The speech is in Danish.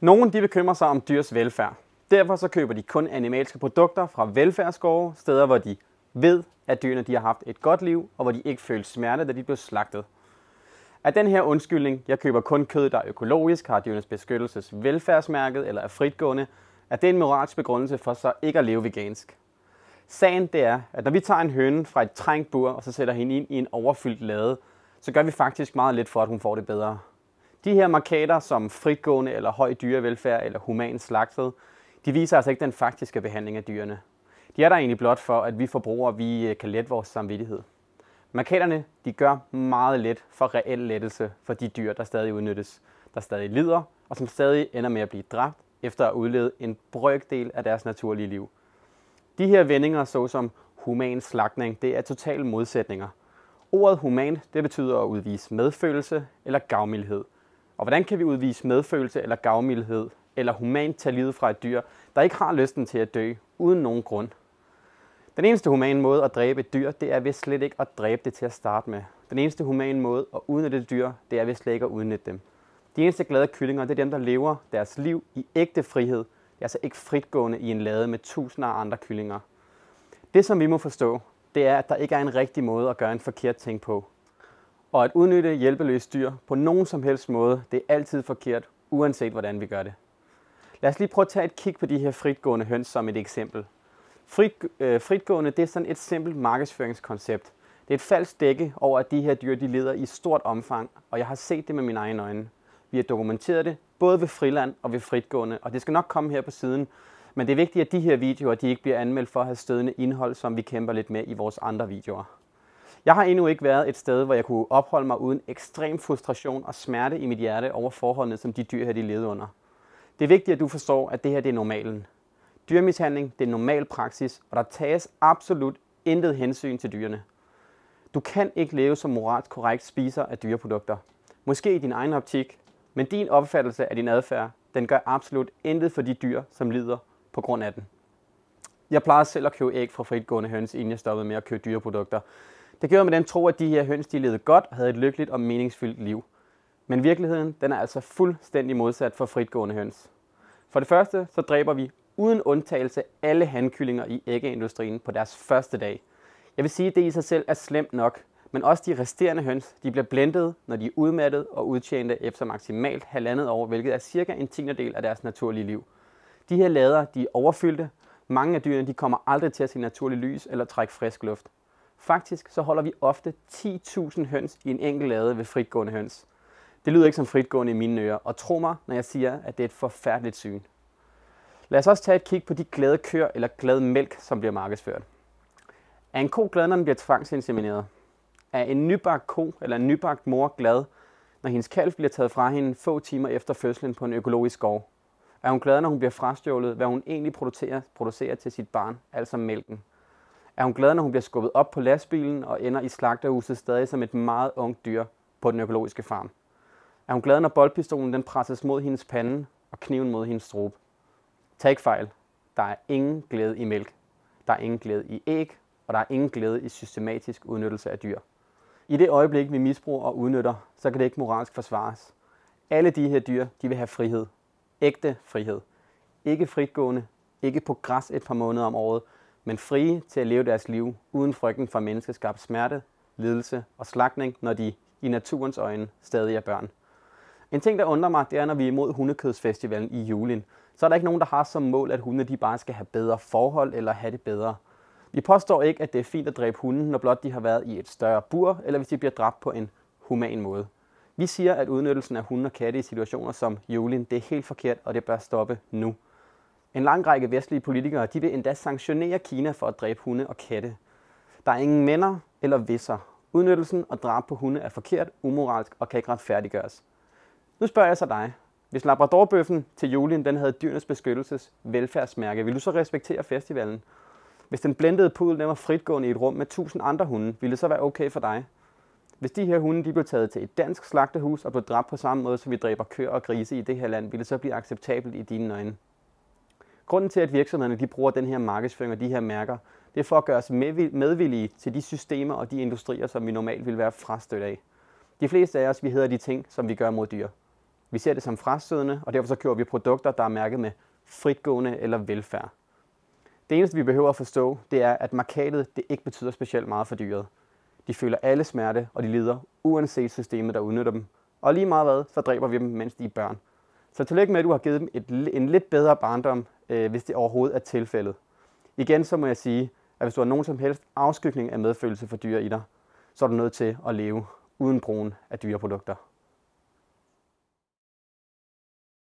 Nogle de bekymrer sig om dyrs velfærd. Derfor så køber de kun animalske produkter fra velfærdsgårde, steder hvor de ved, at dyrene de har haft et godt liv, og hvor de ikke følte smerte, da de blev slagtet. Af den her undskyldning, jeg køber kun kød, der er økologisk, har dyrenes beskyttelses velfærdsmærket eller er fritgående, er det en moralsk begrundelse for så ikke at leve vegansk. Sagen det er, at når vi tager en høne fra et trængt bur, og så sætter hende ind i en overfyldt lade, så gør vi faktisk meget lidt for, at hun får det bedre. De her markater som fritgående eller høj dyrevelfærd eller human slagtet, de viser altså ikke den faktiske behandling af dyrene. De er der egentlig blot for, at vi forbrugere vi øh, kan lette vores samvittighed. Markaterne de gør meget let for reel lettelse for de dyr, der stadig udnyttes, der stadig lider og som stadig ender med at blive dræbt efter at udlede en brøkdel af deres naturlige liv. De her vendinger, såsom human slagtning, det er totale modsætninger. Ordet human, det betyder at udvise medfølelse eller gavmildhed – og hvordan kan vi udvise medfølelse eller gavmildhed eller humant tage livet fra et dyr, der ikke har lysten til at dø uden nogen grund? Den eneste humane måde at dræbe et dyr, det er ved slet ikke at dræbe det til at starte med. Den eneste humane måde at udnytte et dyr, det er ved slet ikke at udnytte dem. De eneste glade kyllinger, det er dem, der lever deres liv i ægte frihed, altså ikke fritgående i en lade med tusinder af andre kyllinger. Det, som vi må forstå, det er, at der ikke er en rigtig måde at gøre en forkert ting på. Og at udnytte hjælpeløse dyr på nogen som helst måde, det er altid forkert, uanset hvordan vi gør det. Lad os lige prøve at tage et kig på de her fritgående høns som et eksempel. Frit, øh, fritgående det er sådan et simpelt markedsføringskoncept. Det er et falsk dække over, at de her dyr de lider i stort omfang, og jeg har set det med mine egne øjne. Vi har dokumenteret det, både ved friland og ved fritgående, og det skal nok komme her på siden. Men det er vigtigt, at de her videoer de ikke bliver anmeldt for at have stødende indhold, som vi kæmper lidt med i vores andre videoer. Jeg har endnu ikke været et sted, hvor jeg kunne opholde mig uden ekstrem frustration og smerte i mit hjerte over forholdene, som de dyr her de levede under. Det er vigtigt, at du forstår, at det her det er normalen. Dyremishandling det er normal praksis, og der tages absolut intet hensyn til dyrene. Du kan ikke leve som moralsk korrekt spiser af dyreprodukter. Måske i din egen optik, men din opfattelse af din adfærd, den gør absolut intet for de dyr, som lider på grund af den. Jeg plejede selv at købe æg fra fritgående høns, inden jeg stoppede med at købe dyreprodukter. Det gjorde med den tro, at de her høns de levede godt og havde et lykkeligt og meningsfyldt liv. Men virkeligheden den er altså fuldstændig modsat for fritgående høns. For det første så dræber vi uden undtagelse alle hankyllinger i æggeindustrien på deres første dag. Jeg vil sige, at det i sig selv er slemt nok, men også de resterende høns de bliver blendet, når de er udmattet og udtjente efter maksimalt halvandet år, hvilket er cirka en tiendedel af deres naturlige liv. De her lader de er overfyldte, mange af dyrene de kommer aldrig til at se naturligt lys eller trække frisk luft. Faktisk så holder vi ofte 10.000 høns i en enkelt lade ved fritgående høns. Det lyder ikke som fritgående i mine ører, og tro mig, når jeg siger, at det er et forfærdeligt syn. Lad os også tage et kig på de glade køer eller glade mælk, som bliver markedsført. Er en ko glad, når den bliver tvangsinsemineret? Er en nybagt ko eller en nybagt mor glad, når hendes kalv bliver taget fra hende få timer efter fødslen på en økologisk gård? Er hun glad, når hun bliver frastjålet, hvad hun egentlig producerer, producerer til sit barn, altså mælken? er hun glad, når hun bliver skubbet op på lastbilen og ender i slagterhuset stadig som et meget ungt dyr på den økologiske farm. Er hun glad, når boldpistolen den presses mod hendes pande og kniven mod hendes strube. Tag ikke fejl. Der er ingen glæde i mælk. Der er ingen glæde i æg, og der er ingen glæde i systematisk udnyttelse af dyr. I det øjeblik, vi misbruger og udnytter, så kan det ikke moralsk forsvares. Alle de her dyr, de vil have frihed. Ægte frihed. Ikke fritgående, ikke på græs et par måneder om året, men frie til at leve deres liv uden frygten for menneskeskabt smerte, lidelse og slagtning, når de i naturens øjne stadig er børn. En ting, der undrer mig, det er, når vi er imod hundekødsfestivalen i julen, så er der ikke nogen, der har som mål, at hunde de bare skal have bedre forhold eller have det bedre. Vi påstår ikke, at det er fint at dræbe hunden, når blot de har været i et større bur, eller hvis de bliver dræbt på en human måde. Vi siger, at udnyttelsen af hunde og katte i situationer som julen, det er helt forkert, og det bør stoppe nu. En lang række vestlige politikere de vil endda sanktionere Kina for at dræbe hunde og katte. Der er ingen mænder eller visser. Udnyttelsen og drab på hunde er forkert, umoralsk og kan ikke retfærdiggøres. Nu spørger jeg så dig. Hvis labradorbøffen til Julien den havde dyrenes beskyttelses velfærdsmærke, ville du så respektere festivalen? Hvis den blændede pudel den var fritgående i et rum med tusind andre hunde, ville det så være okay for dig? Hvis de her hunde de blev taget til et dansk slagtehus og blev dræbt på samme måde, som vi dræber køer og grise i det her land, ville det så blive acceptabelt i dine øjne? Grunden til, at virksomhederne de bruger den her markedsføring og de her mærker, det er for at gøre os medvillige til de systemer og de industrier, som vi normalt vil være frastødt af. De fleste af os, vi hedder de ting, som vi gør mod dyr. Vi ser det som frastødende, og derfor så køber vi produkter, der er mærket med fritgående eller velfærd. Det eneste, vi behøver at forstå, det er, at markedet det ikke betyder specielt meget for dyret. De føler alle smerte, og de lider, uanset systemet, der udnytter dem. Og lige meget hvad, så dræber vi dem, mens de er børn. Så tillykke med, at du har givet dem et, en lidt bedre barndom, øh, hvis det overhovedet er tilfældet. Igen så må jeg sige, at hvis du har nogen som helst afskygning af medfølelse for dyr i dig, så er du nødt til at leve uden brugen af dyreprodukter.